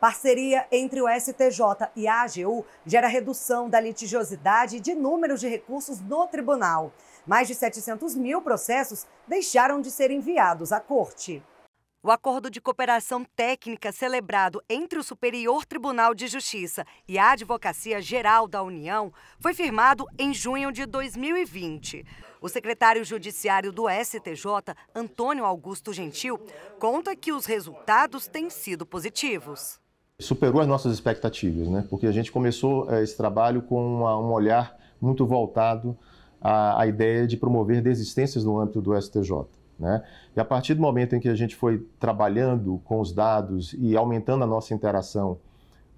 Parceria entre o STJ e a AGU gera redução da litigiosidade de números de recursos no tribunal. Mais de 700 mil processos deixaram de ser enviados à corte. O acordo de cooperação técnica celebrado entre o Superior Tribunal de Justiça e a Advocacia Geral da União foi firmado em junho de 2020. O secretário judiciário do STJ, Antônio Augusto Gentil, conta que os resultados têm sido positivos superou as nossas expectativas, né? porque a gente começou eh, esse trabalho com uma, um olhar muito voltado à, à, ideia de promover desistências no âmbito do STJ. Né? E a partir do momento em que a gente foi trabalhando com os dados e aumentando a nossa interação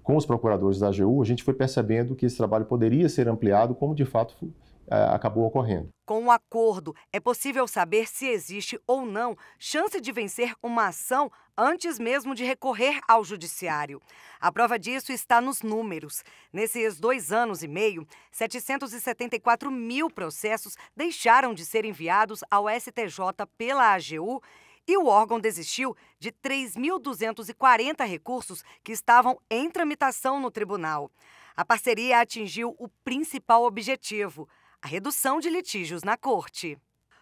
com os procuradores da AGU, a gente foi percebendo que esse trabalho poderia ser ampliado, como de fato é, acabou ocorrendo. Com o um acordo, é possível saber se existe ou não chance de vencer uma ação antes mesmo de recorrer ao judiciário. A prova disso está nos números. Nesses dois anos e meio, 774 mil processos deixaram de ser enviados ao STJ pela AGU e o órgão desistiu de 3.240 recursos que estavam em tramitação no tribunal. A parceria atingiu o principal objetivo: a redução de litígios na corte.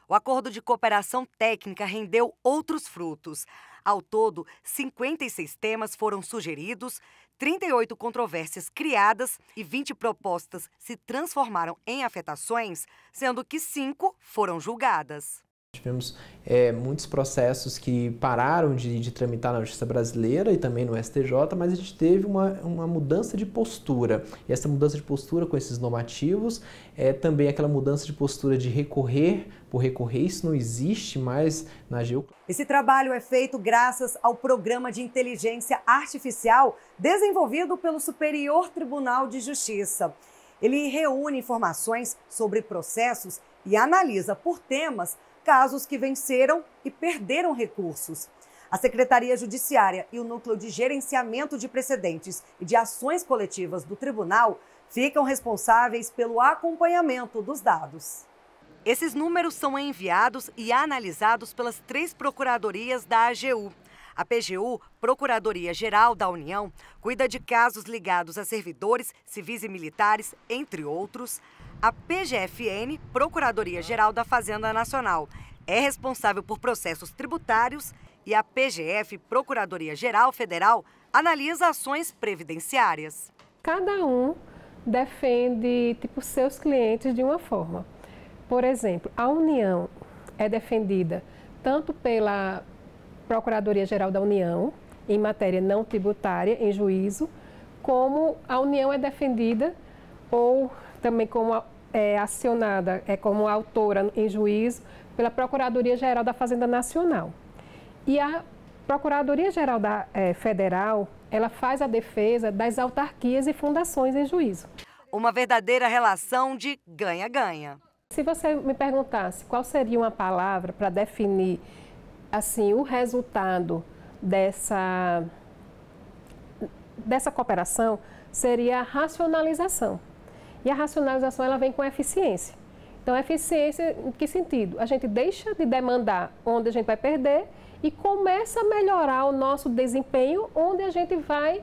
O acordo de cooperação técnica rendeu outros frutos. Ao todo, 56 temas foram sugeridos, 38 controvérsias criadas e 20 propostas se transformaram em afetações, sendo que cinco foram julgadas. Tivemos é, muitos processos que pararam de, de, tramitar na justiça brasileira e também no STJ, mas a gente teve uma, uma mudança de postura. E essa mudança de postura com esses normativos é também aquela mudança de postura de recorrer por recorrer, isso não existe mais na GEU. Esse trabalho é feito graças ao programa de inteligência artificial desenvolvido pelo Superior Tribunal de Justiça. Ele reúne informações sobre processos e analisa por temas casos que venceram e perderam recursos. A Secretaria Judiciária e o Núcleo de Gerenciamento de Precedentes e de Ações Coletivas do Tribunal ficam responsáveis pelo acompanhamento dos dados. Esses números são enviados e analisados pelas três procuradorias da AGU. A PGU, Procuradoria Geral da União, cuida de casos ligados a servidores, civis e militares, entre outros. A PGFN, Procuradoria-Geral da Fazenda Nacional, é responsável por processos tributários e a PGF, Procuradoria-Geral Federal, analisa ações previdenciárias. Cada um defende tipo seus clientes de uma forma. Por exemplo, a União é defendida tanto pela Procuradoria Geral da União em matéria não tributária em juízo, como a União é defendida ou também como é, acionada é, como autora em juízo pela Procuradoria-Geral da Fazenda Nacional. E a Procuradoria-Geral da é, Federal, ela faz a defesa das autarquias e fundações em juízo. Uma verdadeira relação de ganha-ganha. Se você me perguntasse qual seria uma palavra para definir assim o resultado dessa dessa cooperação, seria racionalização. E a racionalização ela vem com eficiência. Então, eficiência em que sentido? A gente deixa de demandar onde a gente vai perder e começa a melhorar o nosso desempenho onde a gente vai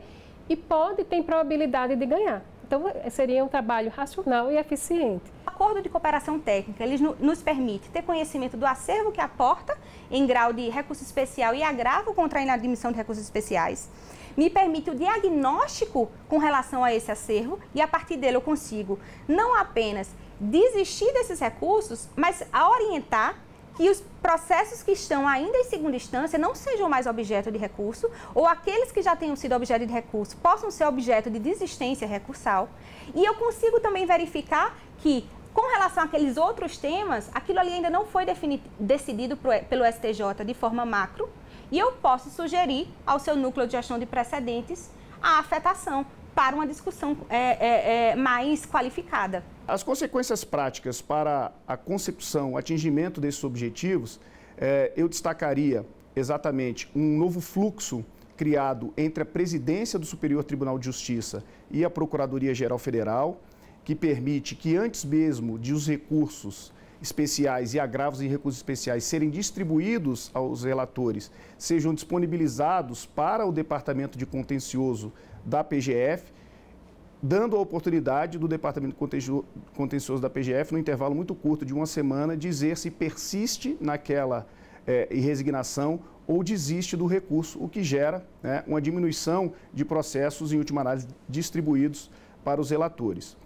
e pode tem probabilidade de ganhar. Então, seria um trabalho racional e eficiente. O acordo de cooperação técnica, ele nos permite ter conhecimento do acervo que aporta em grau de recurso especial e agravo contra a inadmissão de recursos especiais me permite o diagnóstico com relação a esse acervo e a partir dele eu consigo não apenas desistir desses recursos, mas a orientar que os processos que estão ainda em segunda instância não sejam mais objeto de recurso, ou aqueles que já tenham sido objeto de recurso possam ser objeto de desistência recursal. E eu consigo também verificar que com relação àqueles outros temas, aquilo ali ainda não foi decidido pelo STJ de forma macro, e eu posso sugerir ao seu núcleo de gestão de precedentes a afetação para uma discussão é, é, é, mais qualificada. As consequências práticas para a concepção, atingimento desses objetivos, é, eu destacaria exatamente um novo fluxo criado entre a presidência do Superior Tribunal de Justiça e a Procuradoria Geral Federal, que permite que antes mesmo de os recursos especiais e agravos em recursos especiais serem distribuídos aos relatores, sejam disponibilizados para o Departamento de Contencioso da PGF, dando a oportunidade do Departamento Contencioso da PGF, no intervalo muito curto de uma semana, dizer se persiste naquela é, eh, resignação ou desiste do recurso, o que gera né, uma diminuição de processos, em última análise, distribuídos para os relatores.